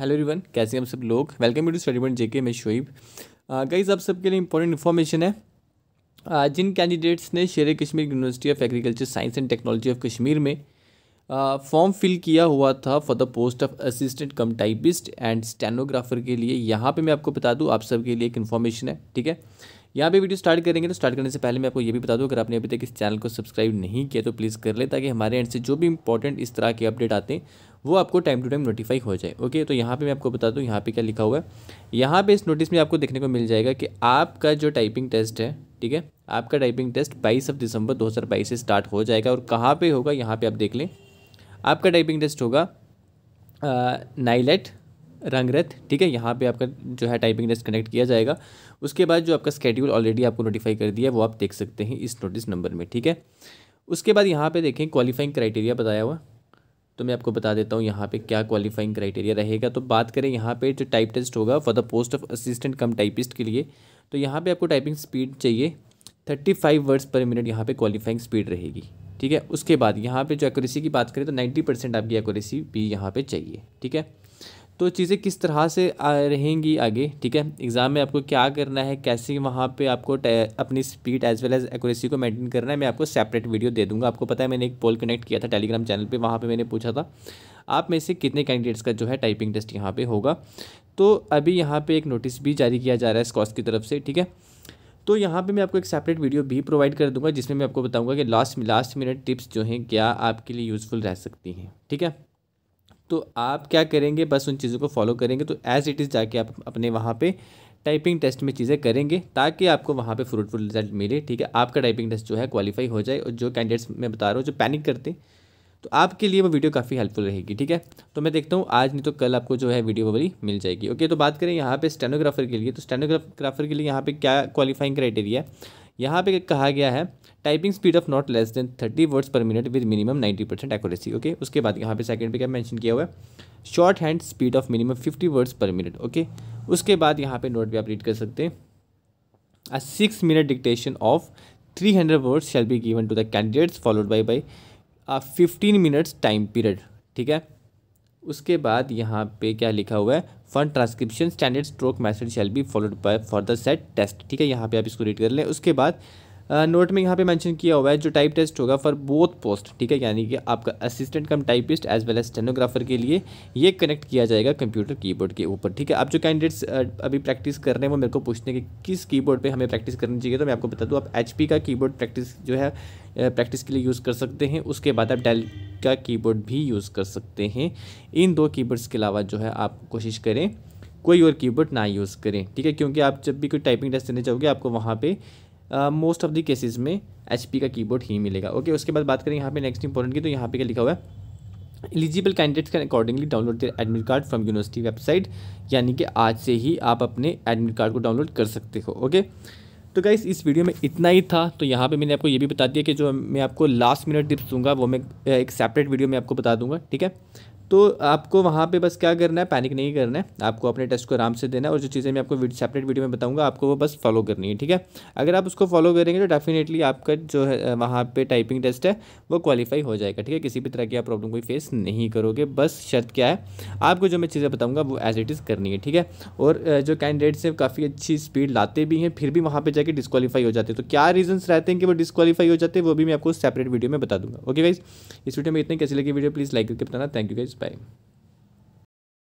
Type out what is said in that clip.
Hello everyone कैसे हैं सब लोग welcome to study point JK मैं शोएब गाइज uh, आप सबके लिए इंपॉर्टेंट इन्फॉर्मेशन है uh, जिन कैंडिडेट्स ने Sher Kashmir university of agriculture science and technology of Kashmir में फॉर्म uh, फिल किया हुआ था for the post of assistant cum typist and stenographer के लिए यहाँ पे मैं आपको बता दूँ आप सबके लिए एक इन्फॉर्मेशन है ठीक है यहाँ पे वीडियो स्टार्ट करेंगे तो स्टार्ट करने से पहले मैं आपको ये भी बता दूँ अगर आपने अभी तक इस चैनल को सब्सक्राइब नहीं किया तो प्लीज़ कर ले ताकि हमारे एंड से जो भी इंपॉर्टेंट इस तरह के अपडेट आते हैं वो आपको टाइम टू टाइम नोटिफाई हो जाए ओके तो यहाँ पे मैं आपको बता दूँ यहाँ पे क्या लिखा हुआ है यहाँ पे इस नोटिस में आपको देखने को मिल जाएगा कि आपका जो टाइपिंग टेस्ट है ठीक है आपका टाइपिंग टेस्ट बाईस ऑफ दिसंबर 2022 से स्टार्ट हो जाएगा और कहाँ पे होगा यहाँ पे आप देख लें आपका टाइपिंग टेस्ट होगा नाइलेट रंगरथ ठीक है यहाँ पे आपका जो है टाइपिंग टेस्ट कनेक्ट किया जाएगा उसके बाद जो आपका स्केड्यूल ऑलरेडी आपको नोटिफाई कर दिया है वो आप देख सकते हैं इस नोटिस नंबर में ठीक है उसके बाद यहाँ पे देखें क्वालिफाइंग क्राइटेरिया बताया हुआ तो मैं आपको बता देता हूँ यहाँ पे क्या क्वालिफाइंग क्राइटेरिया रहेगा तो बात करें यहाँ पे जो टाइप टेस्ट होगा for the post of assistant cum typist के लिए तो यहाँ पे आपको टाइपिंग स्पीड चाहिए thirty five words per minute यहाँ पे क्वालिफाइंग स्पीड रहेगी ठीक है उसके बाद यहाँ पे जो एक्यूरेसी की बात करें तो नाइन्टी परसेंट आपकी एक्यूरेसी भी यहाँ पे चाहिए ठीक है तो चीज़ें किस तरह से रहेंगी आगे ठीक है एग्ज़ाम में आपको क्या करना है कैसे वहाँ पे आपको अपनी speed as well as accuracy को मेंटेन करना है मैं आपको सेपरेट वीडियो दे दूंगा आपको पता है मैंने एक पोल कनेक्ट किया था टेलीग्राम चैनल पे वहाँ पे मैंने पूछा था आप में से कितने कैंडिडेट्स का जो है टाइपिंग टेस्ट यहाँ पर होगा तो अभी यहाँ पर एक नोटिस भी जारी किया जा रहा है स्कॉस की तरफ से ठीक है तो यहाँ पे मैं आपको एक सेपरेट वीडियो भी प्रोवाइड कर दूंगा जिसमें मैं आपको बताऊंगा कि लास्ट लास्ट मिनट टिप्स जो हैं क्या आपके लिए यूज़फुल रह सकती हैं ठीक है तो आप क्या करेंगे बस उन चीज़ों को फॉलो करेंगे तो एज इट इज़ जाके आप अपने वहाँ पे टाइपिंग टेस्ट में चीज़ें करेंगे ताकि आपको वहाँ पे फ्रूटफुल रिजल्ट मिले ठीक है आपका टाइपिंग टेस्ट जो है क्वालिफाई हो जाए और जो कैंडिडेट्स मैं बता रहा हूँ जो पैनिक करते तो आपके लिए वो वीडियो काफ़ी हेल्पफुल रहेगी ठीक है तो मैं देखता हूँ आज नहीं तो कल आपको जो है वीडियो वाली मिल जाएगी ओके तो बात करें यहाँ पे स्टेनोग्राफर के लिए तो स्टेनोग्राफर के लिए यहाँ पे क्या क्वालिफाइंग क्राइटेरिया है यहाँ पे कहा गया है typing speed of not less than thirty words per minute with minimum ninety percent accuracy okay उसके बाद यहाँ पे सेकंड पे क्या मेंशन किया हुआ है shorthand speed of minimum fifty words per minute okay उसके बाद यहाँ पे नोट भी आप रीड कर सकते हैं six minute dictation of three hundred words shall be given to the candidates followed by by fifteen minutes time period ठीक है उसके बाद यहाँ पे क्या लिखा हुआ है fun transcription standard stroke message shall be followed by for the set test ठीक है यहाँ पे आप इसको रीड कर लें उसके बाद नोट में यहाँ पे मेंशन किया हुआ है जो टाइप टेस्ट होगा फॉर बोथ पोस्ट ठीक है यानी कि आपका assistant cum typist as well as stenographer के लिए ये कनेक्ट किया जाएगा कंप्यूटर कीबोर्ड के ऊपर ठीक है आप जो कैंडिडेट्स अभी प्रैक्टिस कर रहे हैं वो मेरे को पूछने कि किस कीबोर्ड पे हमें प्रैक्टिस करनी चाहिए तो मैं आपको बता दूँ आप एच का कीबोर्ड प्रैक्टिस जो है प्रैक्टिस के लिए यूज़ कर सकते हैं उसके बाद आप डेल का कीबोर्ड भी यूज़ कर सकते हैं इन दो कीबोर्ड्स के अलावा जो है आप कोशिश करें कोई और कीबोर्ड ना यूज़ करें ठीक है क्योंकि आप जब भी कोई टाइपिंग टेस्ट देने जाओगे आपको वहाँ पे मोस्ट ऑफ द केसेस में एच का कीबोर्ड ही मिलेगा ओके उसके बाद बात करें यहाँ पे नेक्स्ट इंपॉर्टेंट की तो यहाँ पे क्या लिखा हुआ है eligible candidates can accordingly download their admit card from university website यानी कि आज से ही आप अपने एडमिट कार्ड को डाउनलोड कर सकते हो ओके तो गाइस इस वीडियो में इतना ही था तो यहाँ पे मैंने आपको ये भी बता दिया कि जो मैं आपको लास्ट मिनट टिप्स दूंगा वो मैं एक सेपरेट वीडियो में आपको बता दूंगा ठीक है तो आपको वहाँ पे बस क्या करना है पैनिक नहीं करना है आपको अपने टेस्ट को आराम से देना है और जो चीज़ें मैं आपको सेपरेट वीडियो में बताऊँगा आपको वो बस फॉलो करनी है ठीक है अगर आप उसको फॉलो करेंगे तो डेफिनेटली आपका जो है वहाँ पर टाइपिंग टेस्ट है वो क्वालिफाई हो जाएगा ठीक है किसी भी तरह की आप प्रॉब्लम कोई फेस नहीं करोगे बस शर्त क्या है आपको जो मैं चीज़ें बताऊँगा वो एज इट इज़ करनी है ठीक है और जो कैंडिडेट्स हैं काफ़ी अच्छी स्पीड लाते भी हैं फिर भी वहाँ पर जाकर डिस्कालीफाई हो जाते हैं तो क्या रीजन्स रहते हैं कि वो डिस्कालीफाई हो जाते हैं वो भी मैं आपको सेपरेट वीडियो में बता दूंगा ओके गाइज इस वीडियो में इतने कैसे लगी वीडियो प्लीज़ लाइक करके बताना थैंक यू गाइज Bye.